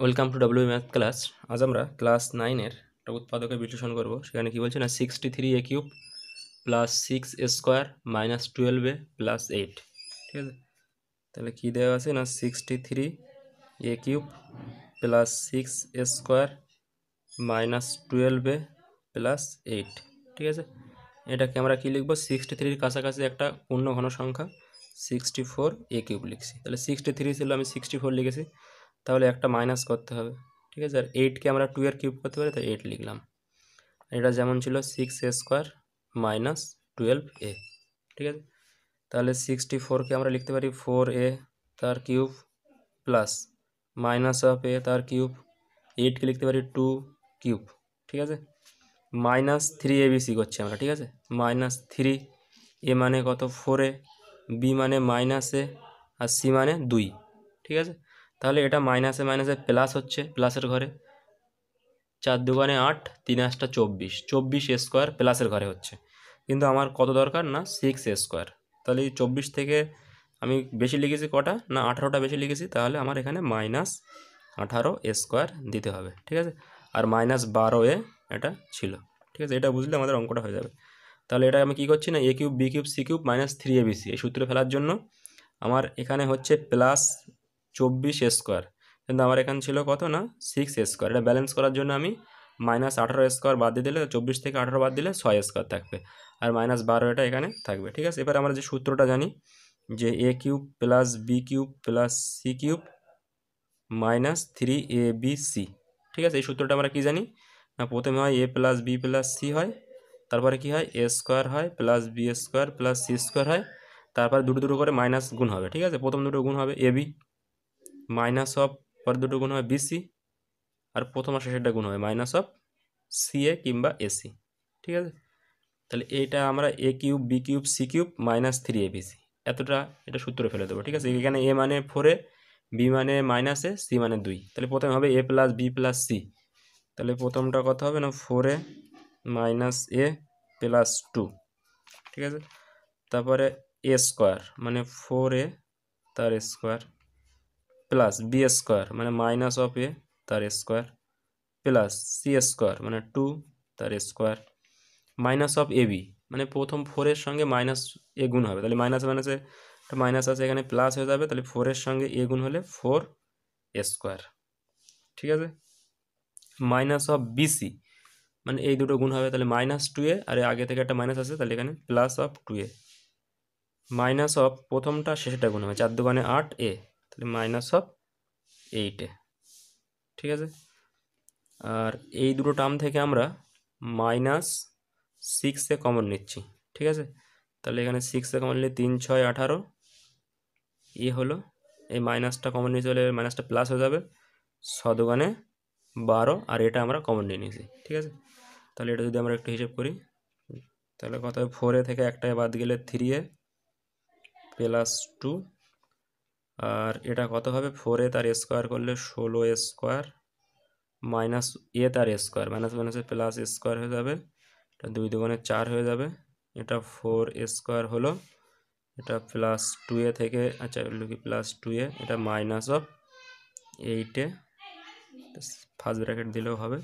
welcome to W math class আজ আমরা class নাইনের একটা উৎপাদকের বিশ্লেষণ করব সেখানে কি বলছে না sixty three a cube plus six a square minus twelve a plus eight ঠিক আছে তাহলে কী দেওয়া আছে না sixty three a cube plus six a square minus twelve a plus eight ঠিক আছে এটাকে আমরা কী লিখবো সিক্সটি থ্রির কাছাকাছি একটা পূর্ণ ঘন সংখ্যা সিক্সটি ফোর এ কিউব লিখছি তাহলে সিক্সটি থ্রি ছিল আমি সিক্সটি ফোর লিখেছি তাহলে একটা মাইনাস করতে হবে ঠিক আছে আর এইটকে আমরা টু এর কিউব করতে পারি তাই এইট লিখলাম এটা যেমন ছিল six a square minus twelve a ঠিক আছে তাহলে সিক্সটি ফোরকে আমরা লিখতে পারি ফোর এ তার cube plus minus of a তার কিউব এইটকে লিখতে পারি টু কিউব ঠিক আছে মাইনাস থ্রি এ বিসি করছি আমরা ঠিক আছে মাইনাস থ্রি এ মানে কত ফোর এ বি মানে মাইনাস এ আর সি মানে দুই ঠিক আছে তাহলে এটা মাইনাসে মাইনাসে প্লাস হচ্ছে প্লাসের ঘরে চার দোকানে আট তিন আটটা চব্বিশ চব্বিশ স্কোয়ার প্লাসের ঘরে হচ্ছে কিন্তু আমার কত দরকার না সিক্স স্কোয়ার তাহলে এই চব্বিশ থেকে আমি বেশি লিখেছি কটা না আঠারোটা বেশি লিখেছি তাহলে আমার এখানে মাইনাস আঠারো স্কোয়ার দিতে হবে ঠিক আছে আর মাইনাস বারো এ এটা ছিল ঠিক আছে এটা বুঝলে আমাদের অঙ্কটা হয়ে যাবে তাহলে এটা আমি কি করছি না a cube b cube c cube minus three a b c এই সূত্রে ফেলার জন্য আমার এখানে হচ্ছে প্লাস চব্বিশ স্কোয়ার কিন্তু আমার এখানে ছিল কত না সিক্স স্কোয়ার এটা ব্যালেন্স করার জন্য আমি মাইনাস আঠারো স্কোয়ার বাদ দিয়ে দিলে চব্বিশ থেকে আঠারো বাদ দিলে ছয় স্কোয়ার থাকবে আর মাইনাস বারো এটা এখানে থাকবে ঠিক আছে এবার আমরা যে সূত্রটা জানি যে a cube plus b cube plus c cube minus three a b c ঠিক আছে এই সূত্রটা আমরা কি জানি না প্রথমে হয় a plus b plus c হয় তারপরে কি হয় এ স্কোয়ার হয় plus b square plus c square হয় তারপর দুটো দুটো করে মাইনাস গুণ হবে ঠিক আছে প্রথম দুটো গুণ হবে এ বি মাইনাস অফ পরে দুটো গুণ হবে বিসি আর প্রথম আর শেষেরটা গুণ হয় মাইনাস অফ সিএ কিংবা এসি ঠিক আছে তাহলে এইটা আমরা a cube b cube c cube minus three a b c এতটা এটা সূত্র ফেলে দেবো ঠিক আছে এখানে মানে এ মানে ফোরে বি মানে মাইনাসে সি মানে দুই তাহলে প্রথমে হবে a plus b plus c তাহলে প্রথমটা কথা হবে না ফোরে মাইনাস এ প্লাস টু ঠিক আছে তারপরে এ স্কোয়ার মানে ফোর এ তার স্কোয়ার প্লাস বি স্কোয়ার মানে মাইনাস অফ এ তার স্কোয়ার প্লাস সি স্কোয়ার মানে টু তার স্কোয়ার মাইনাস অফ এবি মানে প্রথম ফোরের সঙ্গে মাইনাস এ গুণ হবে তাহলে মাইনাস মাইনাসে একটা মাইনাস আছে এখানে প্লাস হয়ে যাবে তাহলে ফোরের সঙ্গে এ গুণ হলে ফোর স্কোয়ার ঠিক আছে মাইনাস অফ বিসি মানে এই দুটো গুণ হবে তাহলে মাইনাস টু এ আর আগে থেকে একটা মাইনাস আছে তাহলে এখানে plus of two a minus of প্রথমটা শেষটা গুণ হবে চার দোকানে আট এ তাহলে মাইনাস অফ এইটে ঠিক আছে আর এই দুটো টার্ম থেকে আমরা মাইনাস সিক্সে কমন নিচ্ছি ঠিক আছে তাহলে এখানে সিক্সে কমন নিলে তিন ছয় আঠারো এ হলো এই মাইনাসটা কমন নিয়েছি চলে মাইনাসটা প্লাস হয়ে যাবে সদগানে বারো আর এটা আমরা কমন নিয়ে নিয়েছি ঠিক আছে তাহলে এটা যদি আমরা একটু হিসেব করি তাহলে কত ফোরে থেকে একটায় বাদ গেলে থ্রি এ প্লাস টু আর এটা কত হবে ফোর এ তার স্কোয়ার করলে ষোলো স্কোয়ার মাইনাস এ তার স্কোয়ার মাইনাস মাইনাসে প্লাস স্কোয়ার হয়ে যাবে এটা দুই দুগুণে চার হয়ে যাবে এটা ফোর স্কোয়ার হলো এটা প্লাস টু এ থেকে আচ্ছা লুকি প্লাস টু এ এটা মাইনাস অফ এইটে ফার্স্ট ব্র্যাকেট দিলেও হবে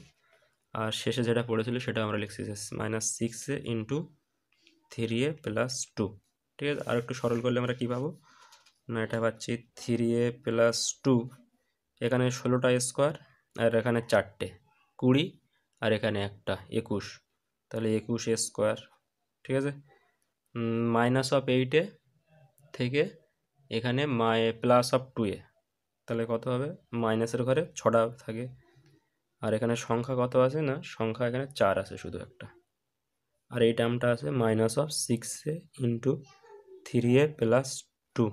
আর শেষে যেটা পড়েছিল সেটা আমরা লিখছি মাইনাস সিক্সে into three a plus two ঠিক আছে আর একটু সরল করলে আমরা কী পাবো না এটা পাচ্ছি থ্রি এ প্লাস টু এখানে ষোলোটা স্কোয়ার আর এখানে চারটে কুড়ি আর এখানে একটা একুশ তাহলে একুশ স্কোয়ার ঠিক আছে মাইনাস অফ এইটে থেকে এখানে মাই প্লাস অফ টু এ তাহলে কত হবে মাইনাসের ঘরে ছটা থাকে আর এখানে সংখ্যা কত আছে না সংখ্যা এখানে চার আছে শুধু একটা আর এই টার্মটা আছে minus of six a into three a plus two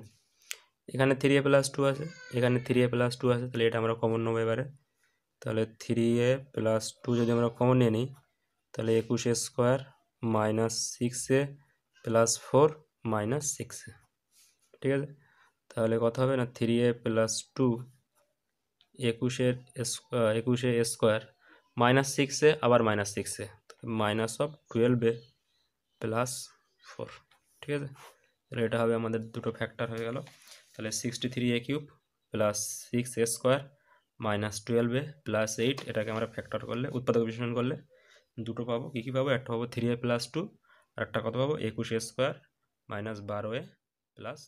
এখানে থ্রি এ প্লাস টু আছে এখানে থ্রি এ প্লাস টু আছে তাহলে এটা আমরা কমন নেবো এবারে তাহলে থ্রি এ প্লাস টু যদি আমরা কমন নিয়ে নিই তাহলে একুশ square minus six a plus four minus six a ঠিক আছে তাহলে কথা হবে না থ্রি এ প্লাস টু একুশের একুশে স্কোয়ার মাইনাস সিক্সে আবার মাইনাস সিক্সে মাইনাস অফ টুয়েলভে প্লাস ফোর ঠিক আছে তাহলে এটা হবে আমাদের দুটো ফ্যাক্টর হয়ে গেল তাহলে sixty three a cube plus six a square minus twelve a plus eight এটাকে আমরা ফ্যাক্টর করলে উৎপাদক বিশ্লেষণ করলে দুটো পাবো কী কী পাবো একটা পাবো থ্রি এ প্লাস টু আর একটা কত পাবো একুশ এ স্কোয়ার মাইনাস বারো এ প্লাস